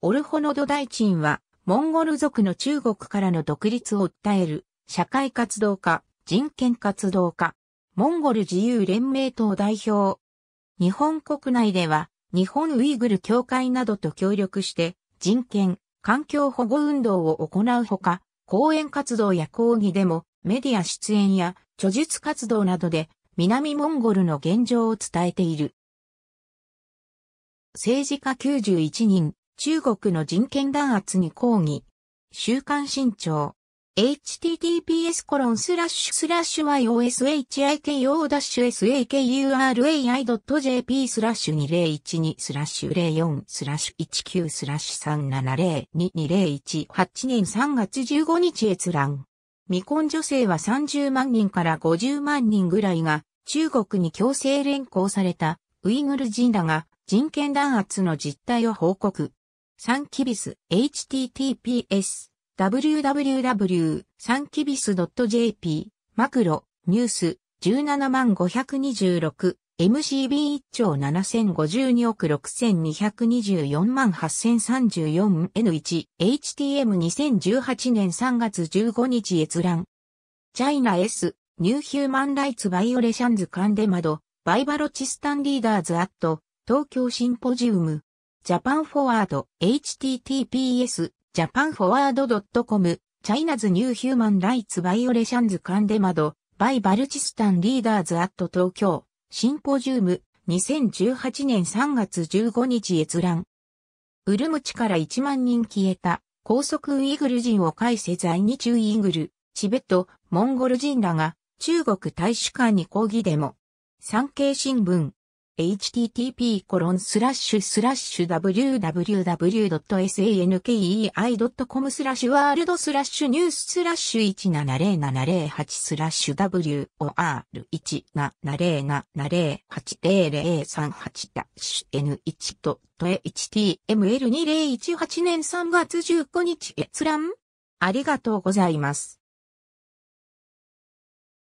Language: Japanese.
オルホノド大臣は、モンゴル族の中国からの独立を訴える、社会活動家、人権活動家、モンゴル自由連盟党代表。日本国内では、日本ウイグル協会などと協力して、人権、環境保護運動を行うほか、講演活動や講義でも、メディア出演や、著述活動などで、南モンゴルの現状を伝えている。政治家91人、中国の人権弾圧に抗議。週刊新潮。https コロンスラッシュスラッシュ yoshiko-sakurai.jp スラッシュ2012スラッシュ04スラッシュ19スラッシュ3702018年3月15日閲覧。未婚女性は30万人から50万人ぐらいが中国に強制連行されたウイグル人らが人権弾圧の実態を報告。サンキビス https www サンキビス .jp マクロニュース17526 MCB1 兆7052億6224万 8034N1HTM2018 年3月15日閲覧。チャイナ S ニューヒューマンライツバイオレシャンズカンデマドバイバロチスタンリーダーズアット東京シンポジウムジャパンフォワード、https、ジャパンフォワード .com、チャイナズニューヒューマンライツバイオレシャンズカンデマド、バイバルチスタンリーダーズアット東京、シンポジウム、2018年3月15日閲覧。ウルムチから1万人消えた、高速ウイグル人を介せ在日ウイグル、チベット、モンゴル人らが、中国大使館に抗議デモ。産経新聞。http://www.sankei.com スラッシュワールドスラッシュニューススラッシュ170708スラッシュ WOR1707080038-N1 と HTML2018 年3月15日閲覧ありがとうございます。